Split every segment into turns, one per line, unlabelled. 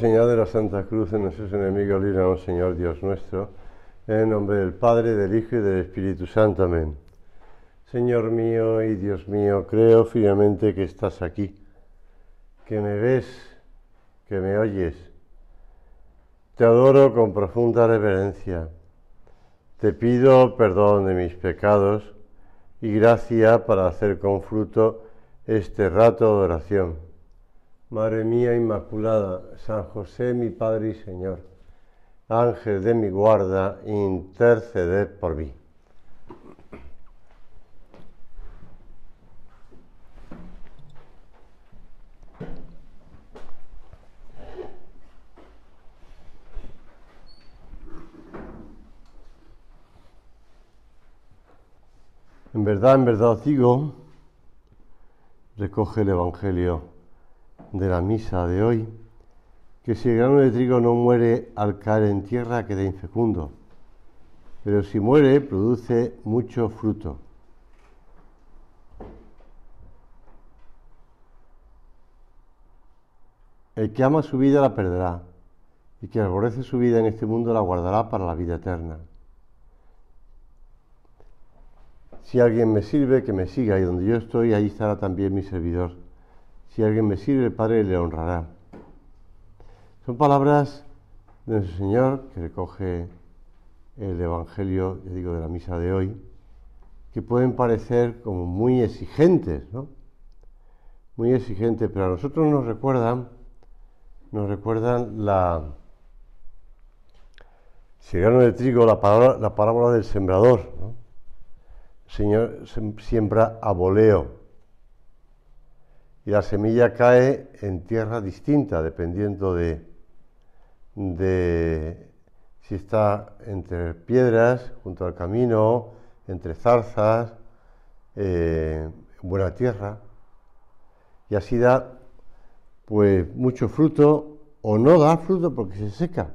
de la Santa Cruz en nuestros enemigos, líbranos, Señor Dios nuestro, en nombre del Padre, del Hijo y del Espíritu Santo. Amén. Señor mío y Dios mío, creo firmemente que estás aquí, que me ves, que me oyes. Te adoro con profunda reverencia. Te pido perdón de mis pecados y gracia para hacer con fruto este rato de oración Madre mía Inmaculada, San José mi Padre y Señor, Ángel de mi guarda, intercede por mí. En verdad, en verdad digo, recoge el Evangelio de la misa de hoy, que si el grano de trigo no muere al caer en tierra queda infecundo, pero si muere produce mucho fruto. El que ama su vida la perderá, y que aborrece su vida en este mundo la guardará para la vida eterna. Si alguien me sirve, que me siga, y donde yo estoy, ahí estará también mi servidor. Si alguien me sirve, el Padre le honrará. Son palabras de nuestro Señor que recoge el Evangelio, ya digo, de la misa de hoy, que pueden parecer como muy exigentes, ¿no? Muy exigentes, pero a nosotros nos recuerdan, nos recuerdan la si de trigo, la, palabra, la parábola del sembrador. ¿no? Señor siembra a voleo, y la semilla cae en tierra distinta, dependiendo de, si está entre piedras, junto al camino, entre zarzas, eh, buena tierra. Y así da pues mucho fruto o no da fruto porque se seca.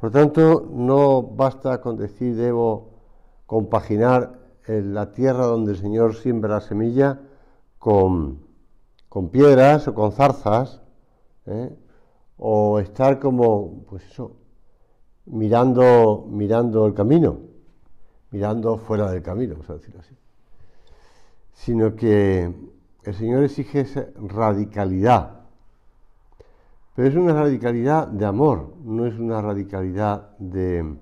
Por lo tanto, no basta con decir debo compaginar eh, la tierra donde el Señor siembra la semilla con con piedras o con zarzas, ¿eh? o estar como, pues eso, mirando, mirando el camino, mirando fuera del camino, vamos a decirlo así. Sino que el Señor exige esa radicalidad, pero es una radicalidad de amor, no es una radicalidad de,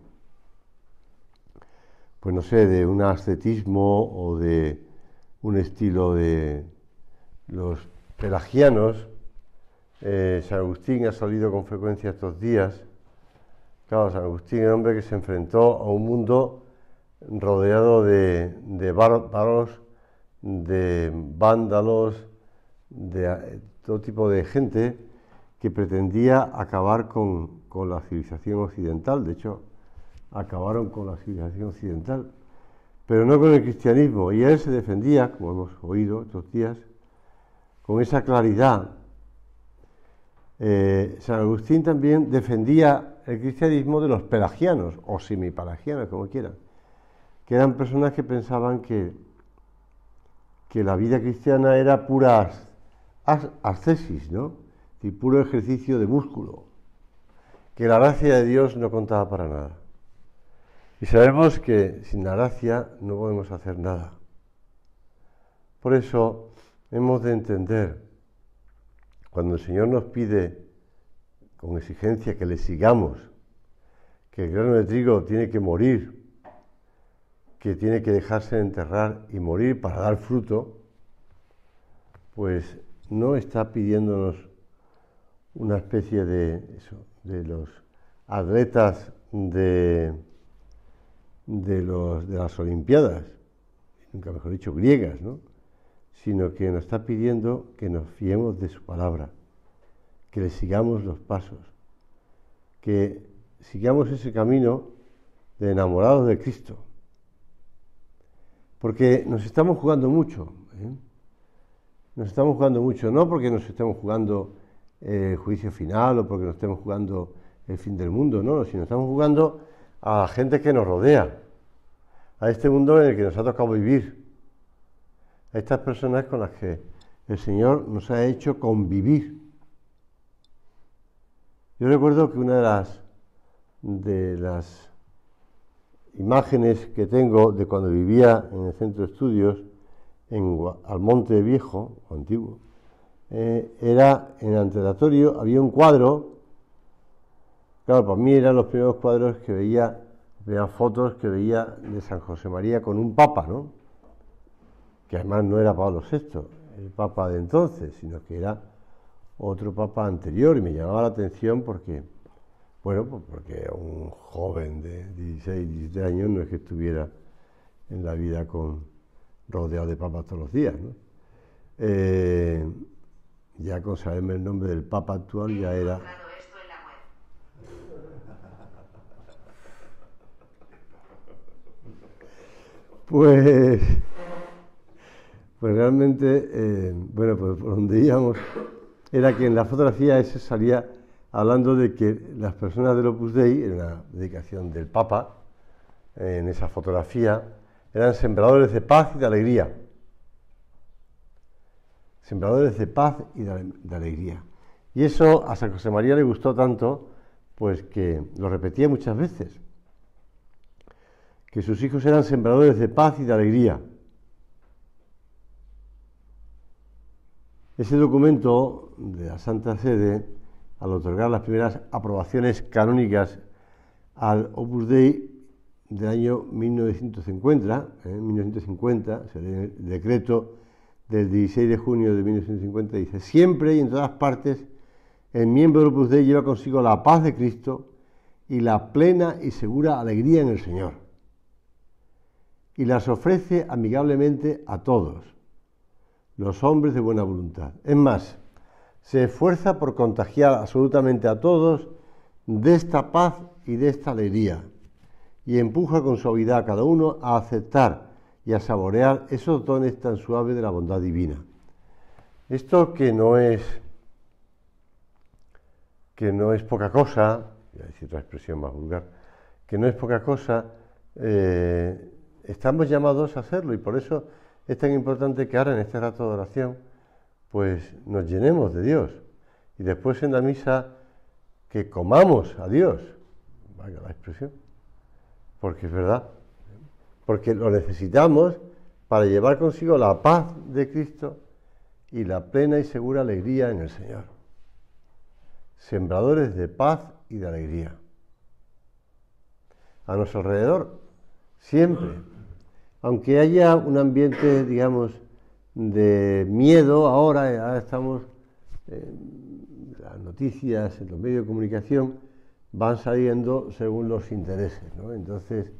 pues no sé, de un ascetismo o de un estilo de los pelagianos. Eh, San Agustín ha salido con frecuencia estos días. Claro, San Agustín es un hombre que se enfrentó a un mundo rodeado de, varos, de vándalos, de eh, todo tipo de gente que pretendía acabar con la civilización occidental. De hecho, acabaron con la civilización occidental, pero no con el cristianismo. Y él se defendía, como hemos oído estos días, con esa claridad. Eh, San Agustín también defendía el cristianismo de los pelagianos o semipelagianos, como quieran, que eran personas que pensaban que, que la vida cristiana era pura ascesis, ¿no? Y puro ejercicio de músculo, que la gracia de Dios no contaba para nada. Y sabemos que sin la gracia no podemos hacer nada. Por eso hemos de entender, cuando el Señor nos pide con exigencia que le sigamos, que el grano de trigo tiene que morir, que tiene que dejarse enterrar y morir para dar fruto, pues no está pidiéndonos una especie de, de los atletas de, de, los, de las Olimpiadas, nunca mejor dicho, griegas, ¿no? sino que nos está pidiendo que nos fiemos de su palabra, que le sigamos los pasos, que sigamos ese camino de enamorados de Cristo. Porque nos estamos jugando mucho. ¿eh? Nos estamos jugando mucho, no porque nos estemos jugando el eh, juicio final o porque nos estemos jugando el fin del mundo, no, sino estamos jugando a la gente que nos rodea, a este mundo en el que nos ha tocado vivir estas personas con las que el Señor nos ha hecho convivir. Yo recuerdo que una de las, de las imágenes que tengo de cuando vivía en el centro de estudios en Almonte Viejo, antiguo, eh, era en el antedatorio, había un cuadro, claro, para mí eran los primeros cuadros que veía, veía fotos que veía de San José María con un papa, ¿no? que además no era Pablo VI, el papa de entonces, sino que era otro papa anterior y me llamaba la atención porque, bueno, pues porque un joven de 16, 17 años no es que estuviera en la vida con rodeado de papas todos los días, ¿no? Eh, ya con saberme el nombre del papa actual ya era... Pues pues realmente, eh, bueno, pues por donde íbamos, era que en la fotografía ese salía hablando de que las personas del Opus Dei, en la dedicación del Papa, eh, en esa fotografía, eran sembradores de paz y de alegría. Sembradores de paz y de, de alegría. Y eso a San José María le gustó tanto, pues que lo repetía muchas veces, que sus hijos eran sembradores de paz y de alegría. Ese documento de la Santa Sede, al otorgar las primeras aprobaciones canónicas al Opus Dei del año 1950, en 1950, el decreto del 16 de junio de 1950 dice, siempre y en todas partes, el miembro del Opus Dei lleva consigo la paz de Cristo y la plena y segura alegría en el Señor. Y las ofrece amigablemente a todos los hombres de buena voluntad. Es más, se esfuerza por contagiar absolutamente a todos de esta paz y de esta alegría, y empuja con suavidad a cada uno a aceptar y a saborear esos dones tan suaves de la bondad divina. Esto que no es que no es poca cosa, voy a decir otra expresión más vulgar, que no es poca cosa, eh, estamos llamados a hacerlo y por eso es tan importante que ahora en este rato de oración, pues nos llenemos de Dios. Y después en la misa, que comamos a Dios. Vaya la expresión. Porque es verdad. Porque lo necesitamos para llevar consigo la paz de Cristo y la plena y segura alegría en el Señor. Sembradores de paz y de alegría. A nuestro alrededor, siempre, aunque haya un ambiente, digamos, de miedo, ahora, eh, estamos, eh, las noticias, en los medios de comunicación van saliendo según los intereses, ¿no? Entonces,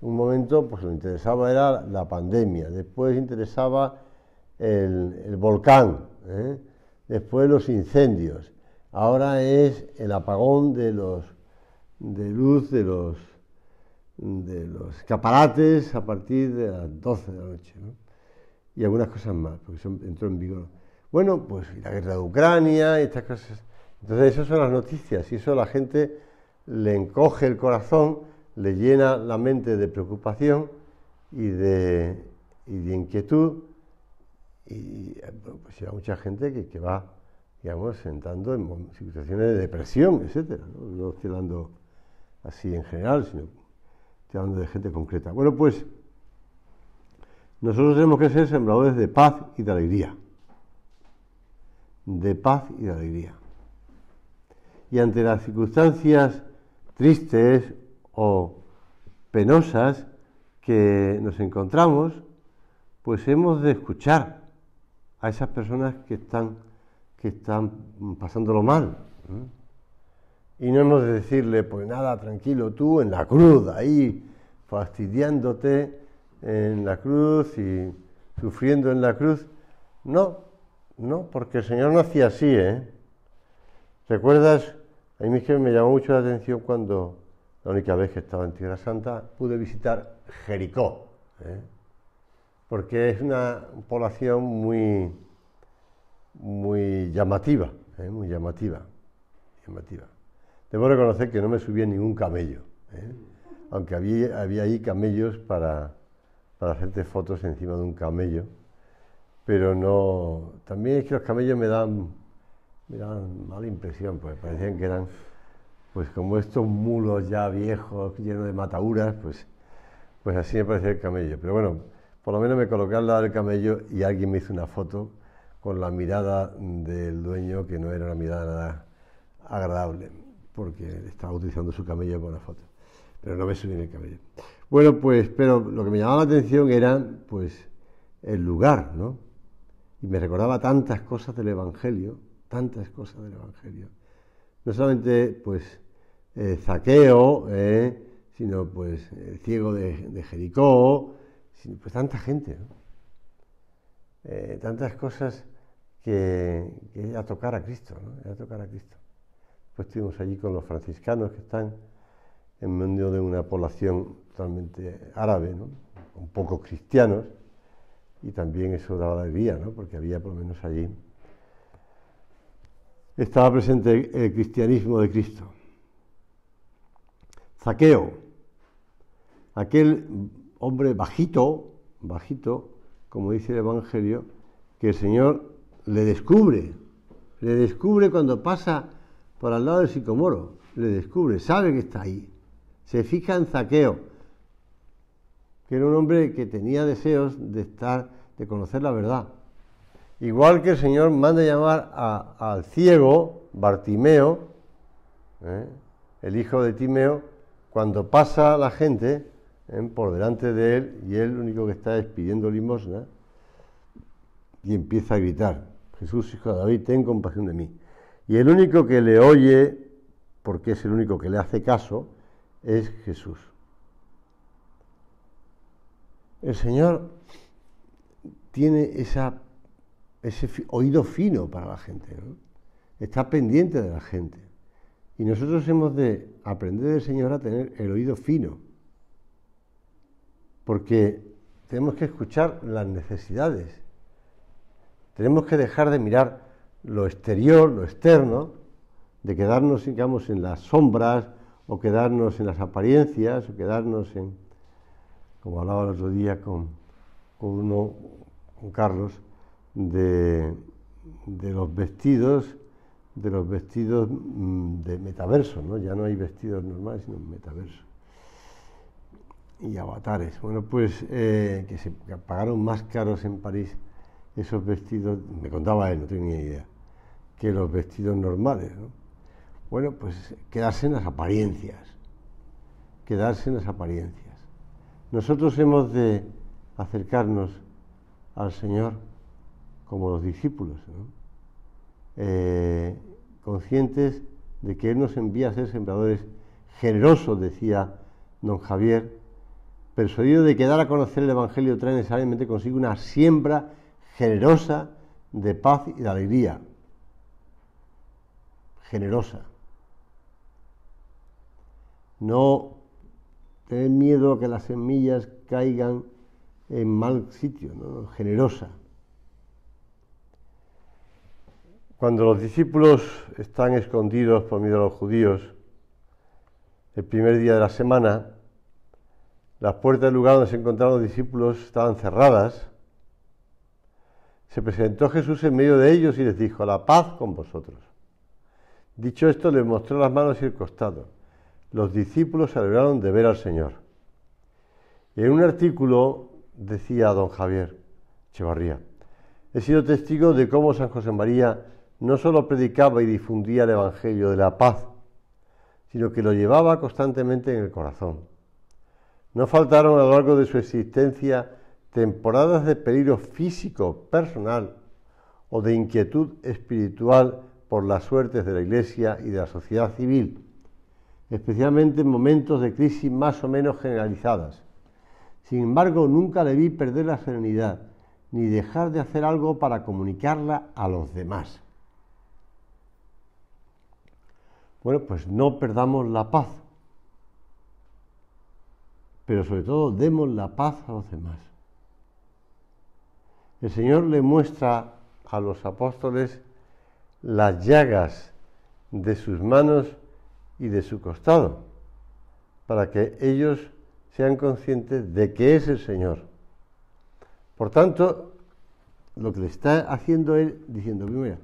un momento, pues lo interesaba era la pandemia, después interesaba el, volcán, ¿eh? después los incendios, ahora es el apagón de los de luz de los de los escaparates a partir de las 12 de la noche. Y algunas cosas más, porque eso entró en vigor. Bueno, pues la guerra de Ucrania y estas cosas. Entonces, esas son las noticias y eso a la gente le encoge el corazón, le llena la mente de preocupación y de, inquietud. Y pues hay mucha gente que, que va, digamos, sentando en situaciones de depresión, etcétera. No, Oscilando así en general, sino hablando de gente concreta. Bueno, pues nosotros tenemos que ser sembradores de paz y de alegría. De paz y de alegría. Y ante las circunstancias tristes o penosas que nos encontramos, pues hemos de escuchar a esas personas que están, que están pasándolo mal. ¿eh? y no nos decirle, pues nada, tranquilo tú, en la cruz, ahí fastidiándote en la cruz y sufriendo en la cruz. No, no, porque el Señor no hacía así, ¿eh? ¿Recuerdas? A mí me llamó mucho la atención cuando la única vez que estaba en Tierra Santa pude visitar Jericó, ¿eh? porque es una población muy, muy llamativa, ¿eh? muy llamativa, llamativa. Debo reconocer que no me subía ningún camello, ¿eh? aunque había, había ahí camellos para, para hacerte fotos encima de un camello, pero no. También es que los camellos me dan, me dan mala impresión, pues parecían que eran, pues como estos mulos ya viejos, llenos de matauras, pues, pues así me parecía el camello. Pero bueno, por lo menos me coloqué al lado del camello y alguien me hizo una foto con la mirada del dueño, que no era una mirada nada agradable porque estaba utilizando su camello para la foto. Pero no me subí en el camello. Bueno, pues, pero lo que me llamaba la atención era, pues, el lugar, ¿no? Y me recordaba tantas cosas del Evangelio, tantas cosas del Evangelio. No solamente, pues, eh, Zaqueo, eh, sino, pues, el ciego de, Jericó, sino, pues, tanta gente, ¿no? Eh, tantas cosas que, que a tocar a Cristo, ¿no? a tocar a Cristo pues estuvimos allí con los franciscanos que están en medio de una población totalmente árabe, ¿no? un poco cristianos, y también eso daba la vía, ¿no? porque había por lo menos allí. Estaba presente el cristianismo de Cristo. Zaqueo, aquel hombre bajito, bajito, como dice el Evangelio, que el Señor le descubre, le descubre cuando pasa por al lado del Sicomoro, le descubre, sabe que está ahí. Se fija en Zaqueo, que era un hombre que tenía deseos de estar, de conocer la verdad. Igual que el Señor manda llamar al ciego Bartimeo, ¿eh? el hijo de Timeo, cuando pasa la gente ¿eh? por delante de él y él lo único que está es pidiendo limosna y empieza a gritar, Jesús, hijo de David, ten compasión de mí. Y el único que le oye, porque es el único que le hace caso, es Jesús. El Señor tiene ese oído fino para la gente, está pendiente de la gente. Y nosotros hemos de aprender del Señor a tener el oído fino, porque tenemos que escuchar las necesidades, tenemos que dejar de mirar lo exterior, lo externo, de quedarnos, digamos, en las sombras o quedarnos en las apariencias o quedarnos en, como hablaba el otro día con, uno, con Carlos, de, de los vestidos, de los vestidos mm, de metaverso, ¿no? Ya no hay vestidos normales, sino metaverso. Y avatares. Bueno, pues eh, que se pagaron más caros en París esos vestidos, me contaba él, no tenía ni idea, que los vestidos normales. Bueno, pues quedarse en las apariencias, quedarse en las apariencias. Nosotros hemos de acercarnos al Señor como los discípulos, eh, conscientes de que Él nos envía a ser sembradores generosos, decía don Javier, persuadido de que dar a conocer el Evangelio trae necesariamente consigo una siembra generosa de paz y de alegría generosa. No tener miedo a que las semillas caigan en mal sitio, ¿no? generosa. Cuando los discípulos están escondidos por miedo a los judíos, el primer día de la semana, las puertas del lugar donde se encontraron los discípulos estaban cerradas. Se presentó Jesús en medio de ellos y les dijo, la paz con vosotros. Dicho esto, le mostró las manos y el costado. Los discípulos se alegraron de ver al Señor. En un artículo decía don Javier Echevarría, he sido testigo de cómo San José María no solo predicaba y difundía el Evangelio de la paz, sino que lo llevaba constantemente en el corazón. No faltaron a lo largo de su existencia temporadas de peligro físico, personal o de inquietud espiritual por las suertes de la Iglesia y de la sociedad civil, especialmente en momentos de crisis más o menos generalizadas. Sin embargo, nunca le vi perder la serenidad, ni dejar de hacer algo para comunicarla a los demás. Bueno, pues no perdamos la paz, pero sobre todo demos la paz a los demás. El Señor le muestra a los apóstoles las llagas de sus manos y de su costado, para que ellos sean conscientes de que es el Señor. Por tanto, lo que le está haciendo él, diciendo, mira,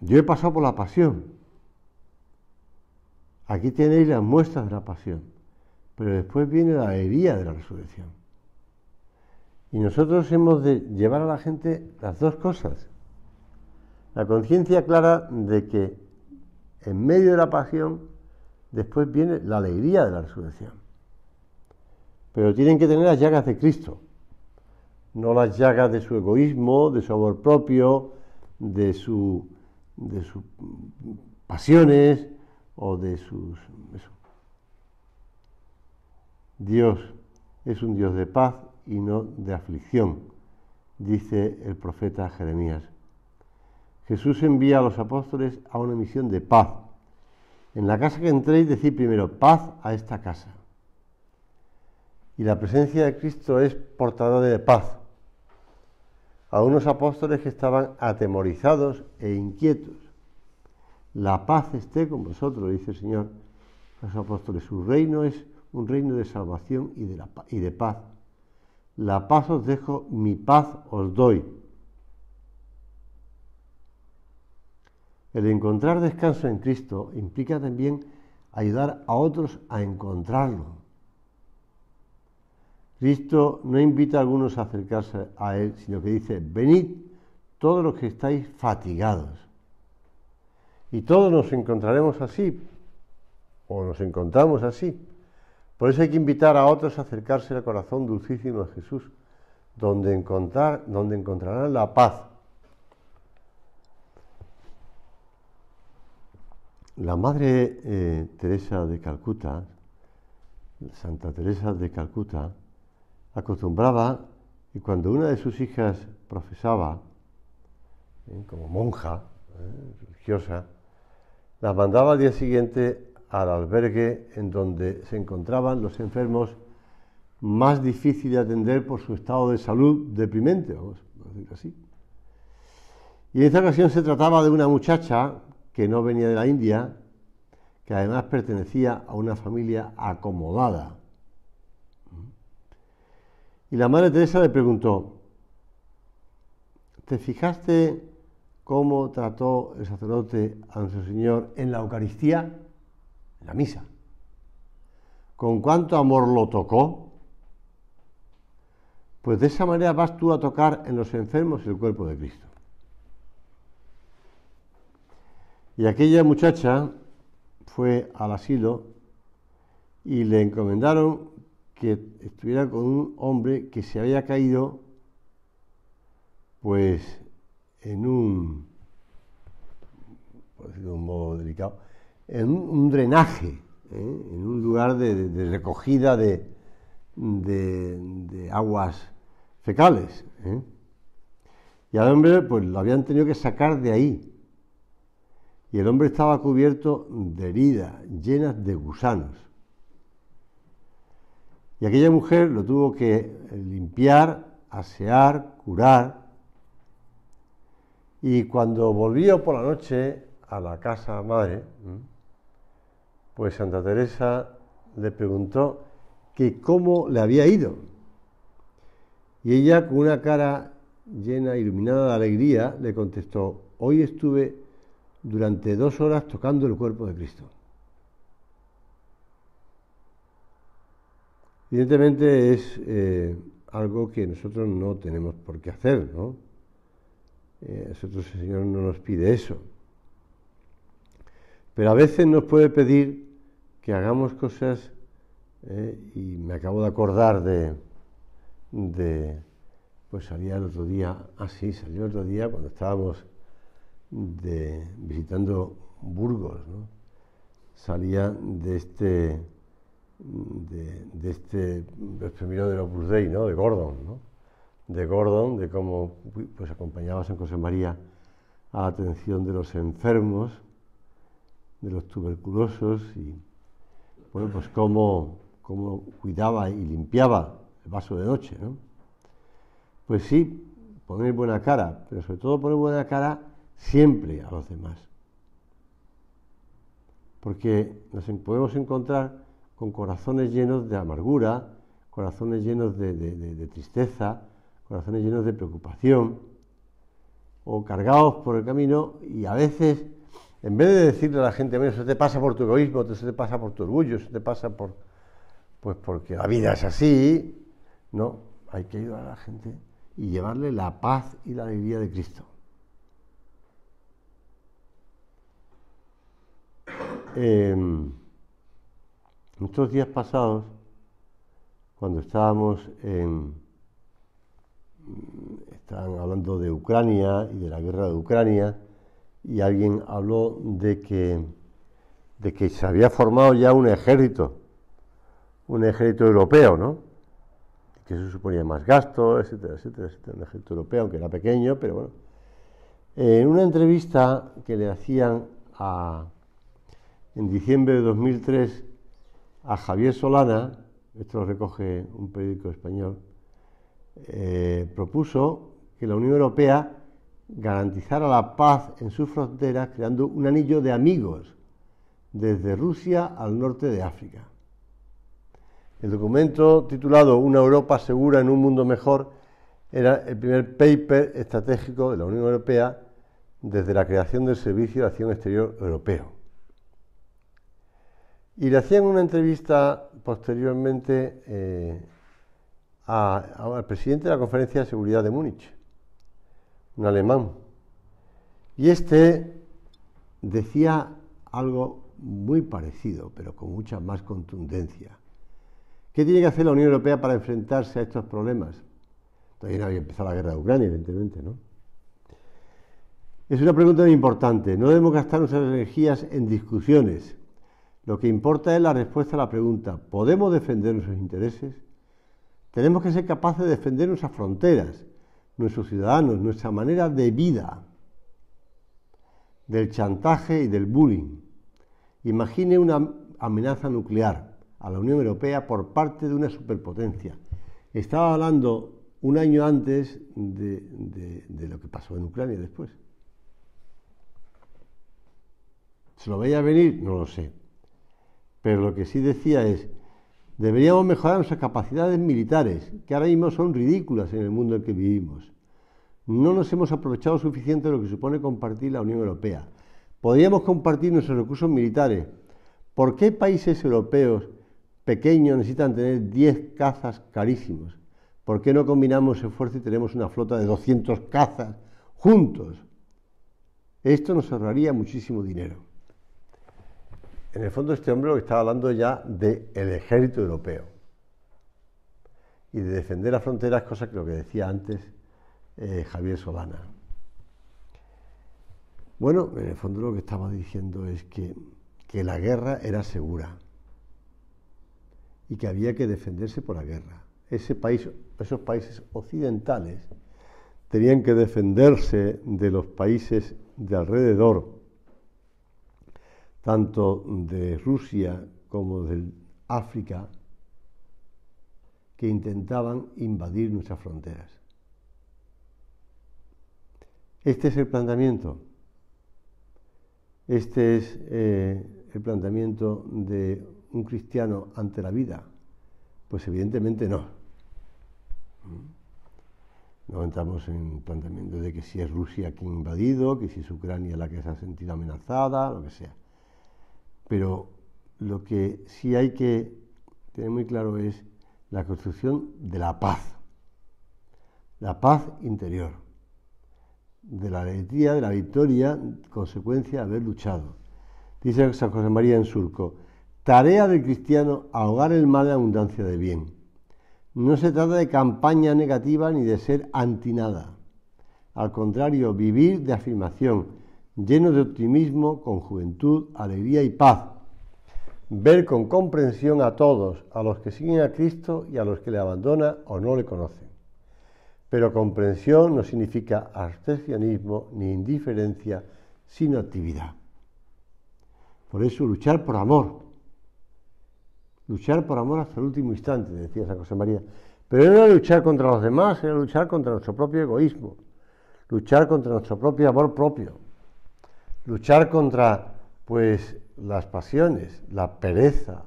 yo he pasado por la pasión, aquí tenéis las muestras de la pasión, pero después viene la herida de la resurrección. Y nosotros hemos de llevar a la gente las dos cosas. La conciencia clara de que en medio de la pasión después viene la alegría de la resurrección. Pero tienen que tener las llagas de Cristo, no las llagas de su egoísmo, de su amor propio, de, sus pasiones o de sus... Dios es un Dios de paz y no de aflicción, dice el profeta Jeremías. Jesús envía a los apóstoles a una misión de paz. En la casa que entréis, decid primero paz a esta casa. Y la presencia de Cristo es portadora de paz a unos apóstoles que estaban atemorizados e inquietos. La paz esté con vosotros, dice el Señor los apóstoles. Su reino es un reino de salvación y de, la, y de paz. La paz os dejo, mi paz os doy. El encontrar descanso en Cristo implica también ayudar a otros a encontrarlo. Cristo no invita a algunos a acercarse a Él, sino que dice, venid todos los que estáis fatigados. Y todos nos encontraremos así, o nos encontramos así. Por eso hay que invitar a otros a acercarse al corazón dulcísimo de Jesús, donde, donde encontrarán la paz La madre eh, Teresa de Calcuta, Santa Teresa de Calcuta, acostumbraba y cuando una de sus hijas profesaba, eh, como monja eh, religiosa, las mandaba al día siguiente al albergue en donde se encontraban los enfermos más difíciles de atender por su estado de salud deprimente, vamos así. Y en esta ocasión se trataba de una muchacha que no venía de la India, que además pertenecía a una familia acomodada. Y la Madre Teresa le preguntó, ¿te fijaste cómo trató el sacerdote a nuestro Señor en la Eucaristía? En la misa. ¿Con cuánto amor lo tocó? Pues de esa manera vas tú a tocar en los enfermos el cuerpo de Cristo. Y aquella muchacha fue al asilo y le encomendaron que estuviera con un hombre que se había caído pues en un, por de modo delicado, en un, drenaje, ¿eh? en un lugar de, recogida de, aguas fecales. ¿eh? Y al hombre pues lo habían tenido que sacar de ahí y el hombre estaba cubierto de heridas llenas de gusanos. Y aquella mujer lo tuvo que limpiar, asear, curar. Y cuando volvió por la noche a la casa madre, pues Santa Teresa le preguntó que cómo le había ido. Y ella, con una cara llena, iluminada de alegría, le contestó, hoy estuve durante dos horas tocando el cuerpo de Cristo. Evidentemente es eh, algo que nosotros no tenemos por qué hacer, ¿no? Eh, nosotros el Señor no nos pide eso. Pero a veces nos puede pedir que hagamos cosas, eh, y me acabo de acordar de, de, pues salía el otro día, así, ah, salió el otro día cuando estábamos de, visitando Burgos, ¿no? salía de este, de, de este primero de este Opus ¿no? de Gordon, ¿no? de Gordon, de cómo pues, acompañaba a San José María a la atención de los enfermos, de los tuberculosos, y bueno, pues cómo, cómo cuidaba y limpiaba el vaso de noche. ¿no? Pues sí, poner buena cara, pero sobre todo poner buena cara siempre a los demás. Porque nos podemos encontrar con corazones llenos de amargura, corazones llenos de, tristeza, corazones llenos de preocupación, o cargados por el camino y a veces, en vez de decirle a la gente, eso te pasa por tu egoísmo, eso te pasa por tu orgullo, te pasa por, pues porque la vida es así, no, hay que ayudar a la gente y llevarle la paz y la alegría de Cristo. Eh, estos días pasados, cuando estábamos en. Estaban hablando de Ucrania y de la guerra de Ucrania, y alguien habló de que, de que se había formado ya un ejército, un ejército europeo, ¿no? Que eso suponía más gasto, etcétera, etcétera, etcétera, un ejército europeo, aunque era pequeño, pero bueno. En una entrevista que le hacían a en diciembre de 2003 a Javier Solana, esto lo recoge un periódico español, eh, propuso que la Unión Europea garantizara la paz en sus fronteras creando un anillo de amigos desde Rusia al norte de África. El documento titulado Una Europa segura en un mundo mejor era el primer paper estratégico de la Unión Europea desde la creación del Servicio de Acción Exterior Europeo. Y le hacían una entrevista posteriormente eh, al presidente de la Conferencia de Seguridad de Múnich, un alemán. Y este decía algo muy parecido, pero con mucha más contundencia. ¿Qué tiene que hacer la Unión Europea para enfrentarse a estos problemas? Todavía no había empezado la guerra de Ucrania, evidentemente, ¿no? Es una pregunta muy importante. No debemos gastar nuestras energías en discusiones lo que importa es la respuesta a la pregunta, ¿podemos defender nuestros intereses? Tenemos que ser capaces de defender nuestras fronteras, nuestros ciudadanos, nuestra manera de vida, del chantaje y del bullying. Imagine una amenaza nuclear a la Unión Europea por parte de una superpotencia. Estaba hablando un año antes de, lo que pasó en Ucrania después. ¿Se lo veía venir? No lo sé. Pero lo que sí decía es, deberíamos mejorar nuestras capacidades militares, que ahora mismo son ridículas en el mundo en que vivimos. No nos hemos aprovechado suficiente de lo que supone compartir la Unión Europea. Podríamos compartir nuestros recursos militares. ¿Por qué países europeos pequeños necesitan tener 10 cazas carísimos? ¿Por qué no combinamos esfuerzo y tenemos una flota de 200 cazas juntos? Esto nos ahorraría muchísimo dinero en el fondo este hombre lo que estaba hablando ya del ejército europeo y de defender las fronteras, cosa que lo que decía antes eh, Javier Solana. Bueno, en el fondo lo que estaba diciendo es que, la guerra era segura y que había que defenderse por la guerra. Ese país, esos países occidentales tenían que defenderse de los países de alrededor tanto de Rusia como de África, que intentaban invadir nuestras fronteras. Este es el planteamiento. Este es eh, el planteamiento de un cristiano ante la vida. Pues evidentemente no. No entramos en planteamiento de que si es Rusia quien ha invadido, que si es Ucrania la que se ha sentido amenazada, lo que sea pero lo que sí hay que tener muy claro es la construcción de la paz, la paz interior, de la alegría, de la victoria, consecuencia de haber luchado. Dice San José María en Surco, tarea del cristiano ahogar el mal en abundancia de bien. No se trata de campaña negativa ni de ser antinada. Al contrario, vivir de afirmación, lleno de optimismo, con juventud, alegría y paz. Ver con comprensión a todos, a los que siguen a Cristo y a los que le abandonan o no le conocen. Pero comprensión no significa abstencionismo ni indiferencia, sino actividad. Por eso luchar por amor. Luchar por amor hasta el último instante, decía San José María. Pero no era luchar contra los demás, era luchar contra nuestro propio egoísmo, luchar contra nuestro propio amor propio luchar contra pues las pasiones, la pereza,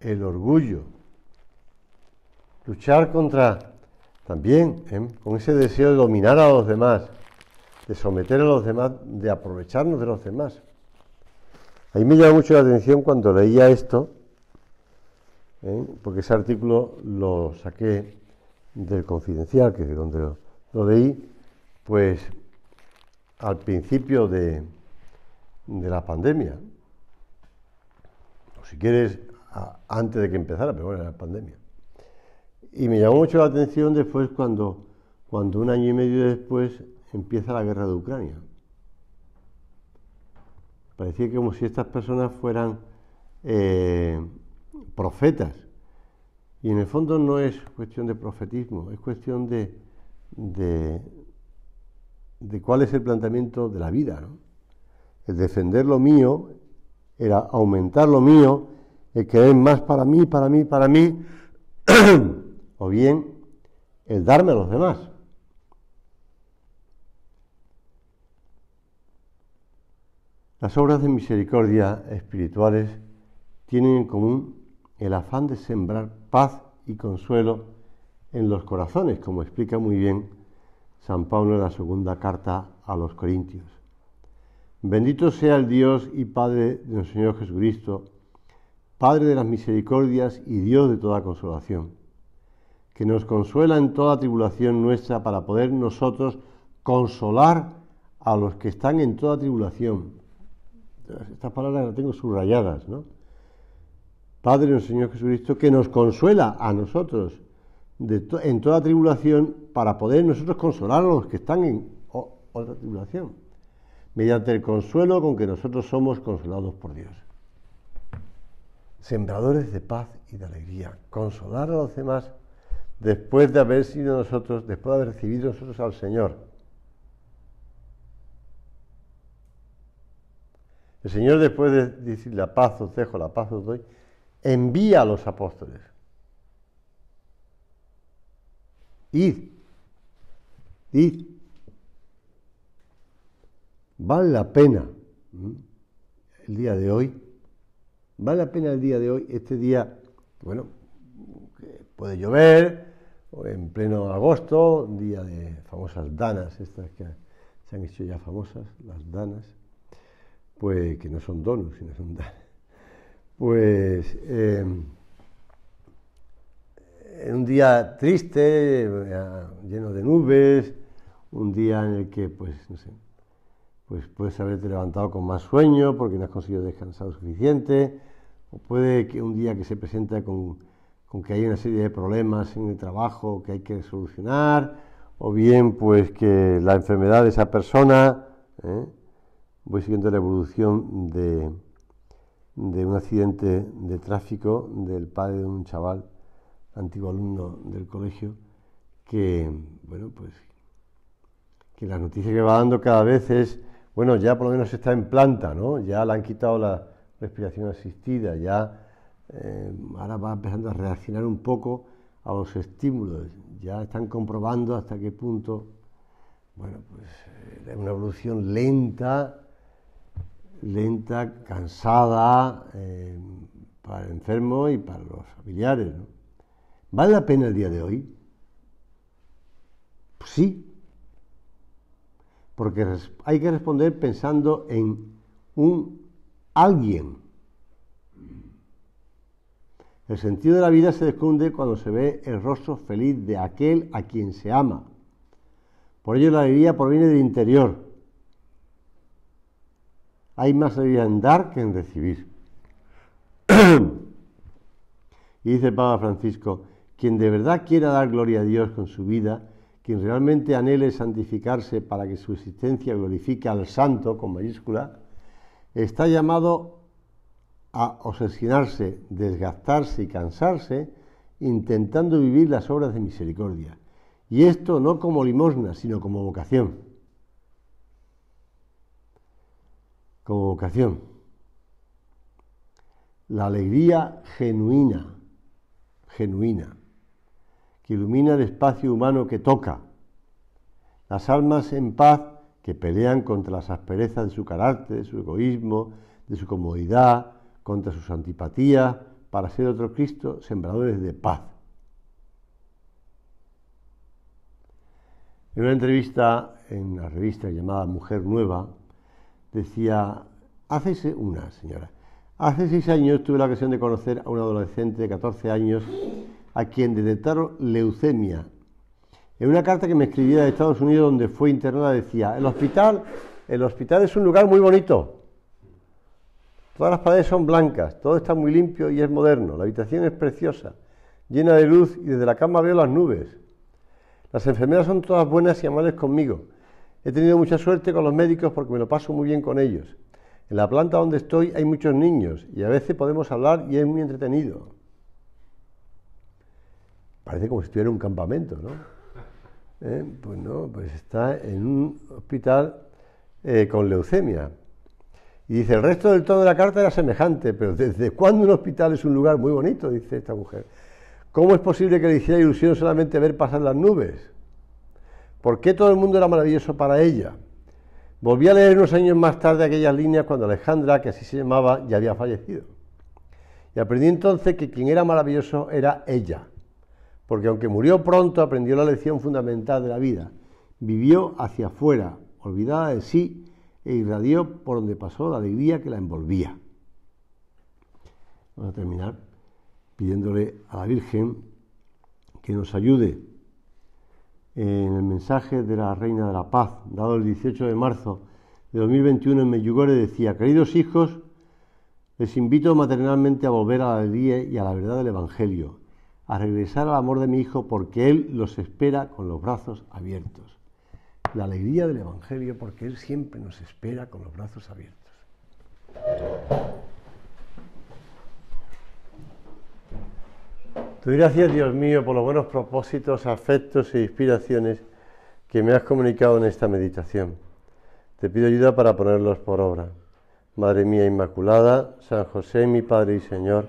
el orgullo, luchar contra también ¿eh? con ese deseo de dominar a los demás, de someter a los demás, de aprovecharnos de los demás. Ahí me llama mucho la atención cuando leía esto, ¿eh? porque ese artículo lo saqué del Confidencial, que es donde lo, lo leí, pues al principio de, de la pandemia, o si quieres, antes de que empezara, pero bueno, era la pandemia. Y me llamó mucho la atención después cuando, cuando un año y medio después empieza la guerra de Ucrania. Parecía como si estas personas fueran eh, profetas. Y en el fondo no es cuestión de profetismo, es cuestión de, de, de cuál es el planteamiento de la vida. El defender lo mío, el aumentar lo mío, el querer más para mí, para mí, para mí, o bien el darme a los demás. Las obras de misericordia espirituales tienen en común el afán de sembrar paz y consuelo en los corazones, como explica muy bien San Pablo en la segunda carta a los Corintios. Bendito sea el Dios y Padre de nuestro Señor Jesucristo, Padre de las misericordias y Dios de toda consolación, que nos consuela en toda tribulación nuestra para poder nosotros consolar a los que están en toda tribulación. Estas palabras las tengo subrayadas, ¿no? Padre nuestro Señor Jesucristo, que nos consuela a nosotros en toda tribulación para poder nosotros consolar a los que están en otra tribulación, mediante el consuelo con que nosotros somos consolados por Dios. Sembradores de paz y de alegría, consolar a los demás después de haber sido nosotros, después de haber recibido nosotros al Señor. El Señor después de decir la paz os dejo, la paz os doy, envía a los apóstoles. Id, id. Vale la pena el día de hoy, vale la pena el día de hoy, este día, bueno, puede llover, en pleno agosto, día de famosas danas, estas que se han hecho ya famosas, las danas, pues que no son donos, sino son danas. Pues em, un día triste, eh, lleno de nubes, un día en el que, pues, no sé, pues puedes haberte levantado con más sueño porque no has conseguido descansar lo suficiente, o puede que un día que se presenta con, que hay una serie de problemas en el trabajo que hay que solucionar, o bien pues que la enfermedad de esa persona, ¿eh? voy siguiendo la evolución de, de un accidente de tráfico del padre de un chaval antiguo alumno del colegio, que, bueno, pues, que la noticia que va dando cada vez es, bueno, ya por lo menos está en planta, ¿no? Ya le han quitado la respiración asistida, ya eh, ahora va empezando a reaccionar un poco a los estímulos, ya están comprobando hasta qué punto, bueno, pues eh, es una evolución lenta, lenta, cansada, eh, para el enfermo y para los familiares, ¿no? ¿Vale la pena el día de hoy? Pues sí, porque hay que responder pensando en un alguien. El sentido de la vida se descunde cuando se ve el rostro feliz de aquel a quien se ama. Por ello la alegría proviene del interior. Hay más alegría en dar que en recibir. y dice el Papa Francisco, quien de verdad quiera dar gloria a Dios con su vida, quien realmente anhele santificarse para que su existencia glorifique al santo, con mayúscula, está llamado a obsesionarse, desgastarse y cansarse intentando vivir las obras de misericordia. Y esto no como limosna, sino como vocación. Como vocación. La alegría genuina, genuina que ilumina el espacio humano que toca, las almas en paz que pelean contra las asperezas de su carácter, de su egoísmo, de su comodidad, contra sus antipatías, para ser otro Cristo, sembradores de paz. En una entrevista en la revista llamada Mujer Nueva, decía, hace una señora, hace seis años tuve la ocasión de conocer a un adolescente de 14 años a quien detectaron leucemia. En una carta que me escribía de Estados Unidos donde fue internada decía, el hospital, el hospital es un lugar muy bonito. Todas las paredes son blancas, todo está muy limpio y es moderno, la habitación es preciosa, llena de luz y desde la cama veo las nubes. Las enfermeras son todas buenas y amables conmigo. He tenido mucha suerte con los médicos porque me lo paso muy bien con ellos. En la planta donde estoy hay muchos niños y a veces podemos hablar y es muy entretenido parece como si estuviera en un campamento, ¿no? Eh, pues no, pues está en un hospital eh, con leucemia. Y dice, el resto del todo de la carta era semejante, pero ¿desde cuándo un hospital es un lugar muy bonito? Dice esta mujer. ¿Cómo es posible que le hiciera ilusión solamente ver pasar las nubes? ¿Por qué todo el mundo era maravilloso para ella? Volví a leer unos años más tarde aquellas líneas cuando Alejandra, que así se llamaba, ya había fallecido. Y aprendí entonces que quien era maravilloso era ella, porque aunque murió pronto aprendió la lección fundamental de la vida. Vivió hacia afuera, olvidada de sí, e irradió por donde pasó la alegría que la envolvía. Vamos a terminar pidiéndole a la Virgen que nos ayude en el mensaje de la Reina de la Paz, dado el 18 de marzo de 2021 en Medjugorje, decía, queridos hijos, les invito maternalmente a volver a la alegría y a la verdad del Evangelio a regresar al amor de mi Hijo porque Él los espera con los brazos abiertos. La alegría del Evangelio porque Él siempre nos espera con los brazos abiertos. Te doy gracias, Dios mío, por los buenos propósitos, afectos e inspiraciones que me has comunicado en esta meditación. Te pido ayuda para ponerlos por obra. Madre mía Inmaculada, San José, mi Padre y Señor,